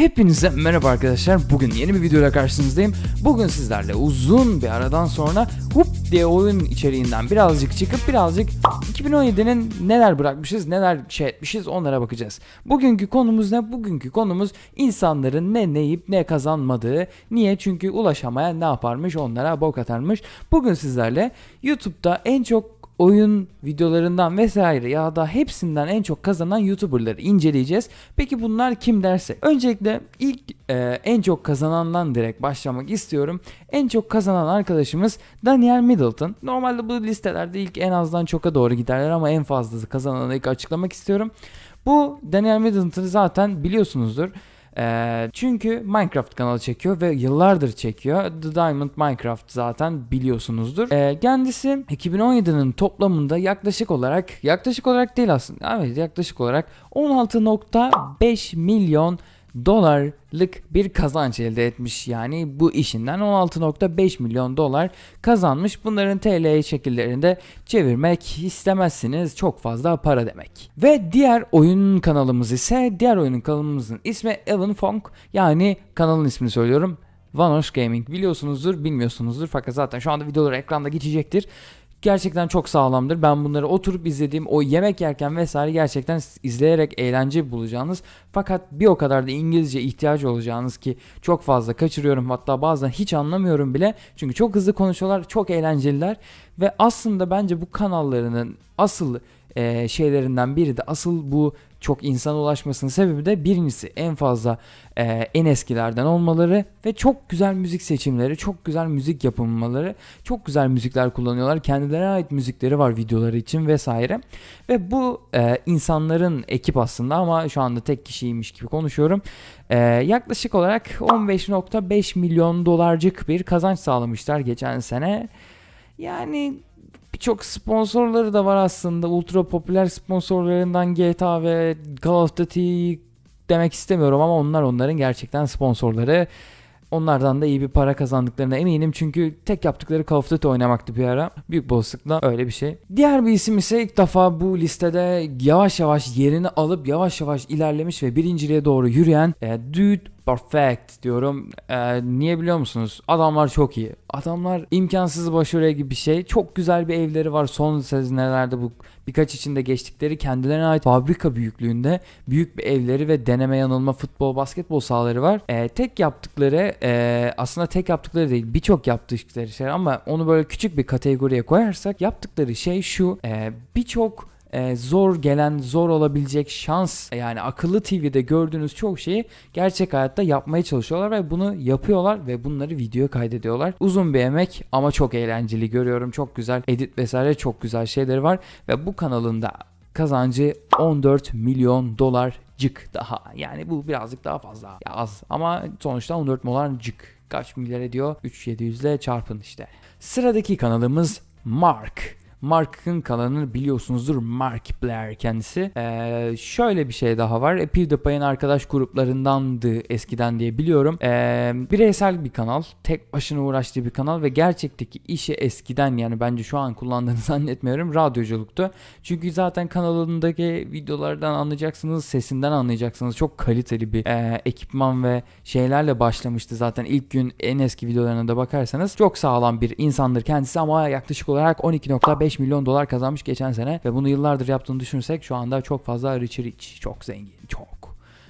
Hepinize merhaba arkadaşlar. Bugün yeni bir videoyla karşınızdayım. Bugün sizlerle uzun bir aradan sonra Hop diye oyun içeriğinden birazcık çıkıp birazcık 2017'nin neler bırakmışız, neler şey etmişiz onlara bakacağız. Bugünkü konumuz ne? Bugünkü konumuz insanların ne neyip ne kazanmadığı. Niye? Çünkü ulaşamaya ne yaparmış onlara bok atarmış. Bugün sizlerle YouTube'da en çok oyun videolarından vesaire ya da hepsinden en çok kazanan YouTuber'ları inceleyeceğiz. Peki bunlar kim derse? Öncelikle ilk e, en çok kazanandan direkt başlamak istiyorum. En çok kazanan arkadaşımız Daniel Middleton. Normalde bu listelerde ilk en azdan çoka doğru giderler ama en fazlası kazananı ilk açıklamak istiyorum. Bu Daniel Middleton'ı zaten biliyorsunuzdur. E, çünkü Minecraft kanalı çekiyor ve yıllardır çekiyor. The Diamond Minecraft zaten biliyorsunuzdur. E, kendisi 2017'nin toplamında yaklaşık olarak yaklaşık olarak değil aslında. Evet yaklaşık olarak 16.5 milyon dolarlık bir kazanç elde etmiş. Yani bu işinden 16.5 milyon dolar kazanmış. Bunların TL şekillerinde çevirmek istemezsiniz. Çok fazla para demek. Ve diğer oyun kanalımız ise diğer oyun kanalımızın ismi Evan Funk. Yani kanalın ismini söylüyorum. Vanoş Gaming biliyorsunuzdur bilmiyorsunuzdur fakat zaten şu anda videolar ekranda geçecektir gerçekten çok sağlamdır. Ben bunları oturup izlediğim o yemek yerken vesaire gerçekten izleyerek eğlence bulacağınız fakat bir o kadar da İngilizce ihtiyacı olacağınız ki çok fazla kaçırıyorum hatta bazen hiç anlamıyorum bile. Çünkü çok hızlı konuşuyorlar, çok eğlenceliler ve aslında bence bu kanallarının asıl e, şeylerinden biri de asıl bu çok insan ulaşmasının sebebi de birincisi en fazla e, en eskilerden olmaları ve çok güzel müzik seçimleri, çok güzel müzik yapımları, çok güzel müzikler kullanıyorlar. Kendilerine ait müzikleri var videoları için vesaire. Ve bu e, insanların ekip aslında ama şu anda tek kişiymiş gibi konuşuyorum. E, yaklaşık olarak 15.5 milyon dolarcık bir kazanç sağlamışlar geçen sene. Yani birçok sponsorları da var aslında. Ultra popüler sponsorlarından GTA ve Call of Duty demek istemiyorum ama onlar onların gerçekten sponsorları. Onlardan da iyi bir para kazandıklarına eminim çünkü tek yaptıkları Call of Duty oynamaktı bir ara. Büyük olasılıkla öyle bir şey. Diğer bir isim ise ilk defa bu listede yavaş yavaş yerini alıp yavaş yavaş ilerlemiş ve birinciliğe doğru yürüyen e, Dude perfect diyorum. Ee, niye biliyor musunuz? Adamlar çok iyi. Adamlar imkansız başarıya gibi bir şey. Çok güzel bir evleri var. Son sezonelerde bu birkaç içinde geçtikleri kendilerine ait fabrika büyüklüğünde büyük bir evleri ve deneme yanılma futbol basketbol sahaları var. Ee, tek yaptıkları e, aslında tek yaptıkları değil birçok yaptıkları şey ama onu böyle küçük bir kategoriye koyarsak yaptıkları şey şu e, birçok e, zor gelen, zor olabilecek şans yani akıllı TV'de gördüğünüz çok şeyi gerçek hayatta yapmaya çalışıyorlar ve bunu yapıyorlar ve bunları video kaydediyorlar. Uzun bir emek ama çok eğlenceli görüyorum. Çok güzel edit vesaire çok güzel şeyleri var ve bu kanalında kazancı 14 milyon dolar cık daha. Yani bu birazcık daha fazla ya az ama sonuçta 14 milyon cık. Kaç milyar ediyor? 3700 ile çarpın işte. Sıradaki kanalımız Mark. Mark'ın kalanını biliyorsunuzdur. Mark Blair kendisi. Ee, şöyle bir şey daha var. E, arkadaş gruplarındandı eskiden diye biliyorum. Ee, bireysel bir kanal. Tek başına uğraştığı bir kanal ve gerçekteki işi eskiden yani bence şu an kullandığını zannetmiyorum. Radyoculuktu. Çünkü zaten kanalındaki videolardan anlayacaksınız. Sesinden anlayacaksınız. Çok kaliteli bir e, ekipman ve şeylerle başlamıştı zaten. ilk gün en eski videolarına da bakarsanız çok sağlam bir insandır kendisi ama yaklaşık olarak 12.5 5 milyon dolar kazanmış geçen sene ve bunu yıllardır yaptığını düşünürsek şu anda çok fazla rich rich çok zengin çok.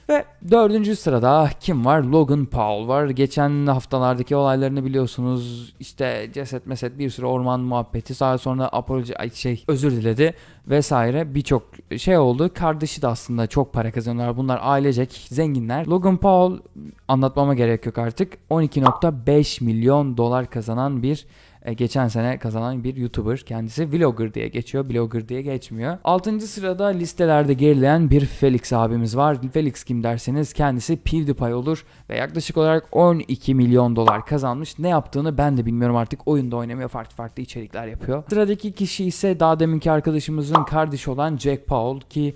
Ve dördüncü sırada kim var? Logan Paul var. Geçen haftalardaki olaylarını biliyorsunuz. İşte ceset meset bir sürü orman muhabbeti. Daha sonra apoloji şey özür diledi vesaire birçok şey oldu. Kardeşi de aslında çok para kazanıyorlar. Bunlar ailecek zenginler. Logan Paul anlatmama gerek yok artık. 12.5 milyon dolar kazanan bir e, geçen sene kazanan bir YouTuber. Kendisi vlogger diye geçiyor, blogger diye geçmiyor. 6. sırada listelerde gerileyen bir Felix abimiz var. Felix kim derseniz kendisi PewDiePie olur ve yaklaşık olarak 12 milyon dolar kazanmış. Ne yaptığını ben de bilmiyorum artık. Oyunda oynamıyor, farklı farklı içerikler yapıyor. Sıradaki kişi ise daha deminki arkadaşımızın kardeşi olan Jack Paul ki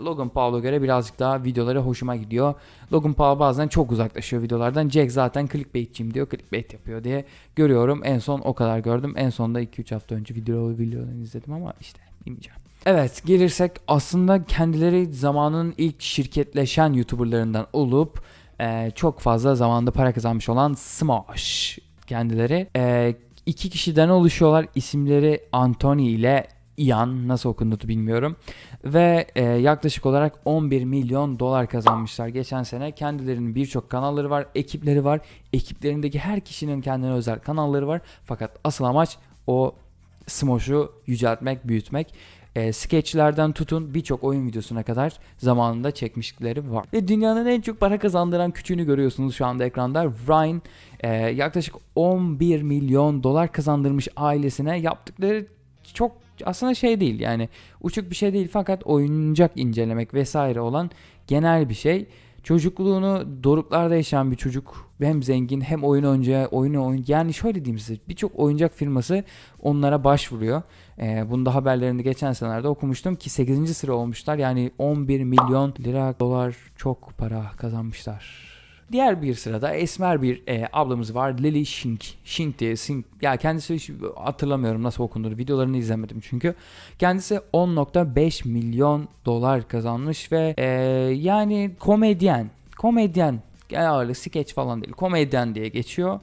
Logan Paul'a göre birazcık daha videoları hoşuma gidiyor. Logan Paul bazen çok uzaklaşıyor videolardan. Jack zaten clickbaitçiyim diyor. Clickbait yapıyor diye görüyorum. En son o kadar gördüm. En son da 2-3 hafta önce video videolarını izledim ama işte bilmeyeceğim. Evet gelirsek aslında kendileri zamanın ilk şirketleşen YouTuber'larından olup e, çok fazla zamanda para kazanmış olan Smash kendileri. E, iki kişiden oluşuyorlar. İsimleri Anthony ile Ian nasıl okunduğunu bilmiyorum. Ve e, yaklaşık olarak 11 milyon dolar kazanmışlar geçen sene. Kendilerinin birçok kanalları var, ekipleri var. Ekiplerindeki her kişinin kendine özel kanalları var. Fakat asıl amaç o Smosh'u yüceltmek, büyütmek e, skeçlerden tutun birçok oyun videosuna kadar zamanında çekmişlikleri var. Ve dünyanın en çok para kazandıran küçüğünü görüyorsunuz şu anda ekranda. Ryan e, yaklaşık 11 milyon dolar kazandırmış ailesine yaptıkları çok aslında şey değil yani uçuk bir şey değil fakat oyuncak incelemek vesaire olan genel bir şey. Çocukluğunu doruklarda yaşayan bir çocuk hem zengin hem oyun önce oyun oyun yani şöyle diyeyim size birçok oyuncak firması onlara başvuruyor. Ee, bunu da haberlerinde geçen senelerde okumuştum ki 8. sıra olmuşlar yani 11 milyon lira dolar çok para kazanmışlar. Diğer bir sırada esmer bir e, ablamız var. Lily Shink. Shink diye. Sink. Ya kendisi hatırlamıyorum nasıl okunduğunu. Videolarını izlemedim çünkü. Kendisi 10.5 milyon dolar kazanmış ve e, yani komedyen. Komedyen. Yani ağırlık skeç falan değil. Komedyen diye geçiyor.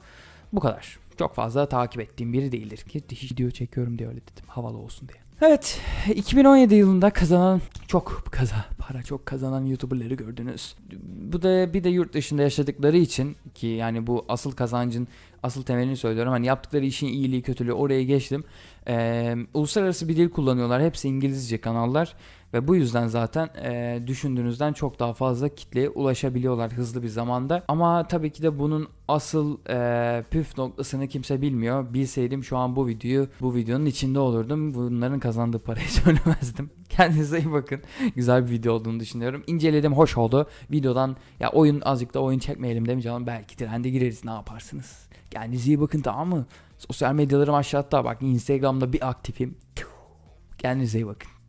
Bu kadar. Çok fazla takip ettiğim biri değildir ki video çekiyorum diye öyle dedim. Havalı olsun diye. Evet 2017 yılında kazanan çok kaza para çok kazanan YouTuber'ları gördünüz. Bu da bir de yurt dışında yaşadıkları için ki yani bu asıl kazancın asıl temelini söylüyorum. Hani yaptıkları işin iyiliği kötülüğü oraya geçtim. Ee, uluslararası bir dil kullanıyorlar. Hepsi İngilizce kanallar. Ve bu yüzden zaten e, düşündüğünüzden çok daha fazla kitleye ulaşabiliyorlar hızlı bir zamanda. Ama tabii ki de bunun asıl e, püf noktasını kimse bilmiyor. Bilseydim şu an bu videoyu bu videonun içinde olurdum. Bunların kazandığı parayı söylemezdim. Kendinize iyi bakın. Güzel bir video olduğunu düşünüyorum. İnceledim hoş oldu. Videodan ya oyun azıcık da oyun çekmeyelim demiş canım. Belki trende gireriz ne yaparsınız. Kendinize iyi bakın tamam mı? Sosyal medyalarım aşağıda bak Instagram'da bir aktifim. Kendinize iyi bakın.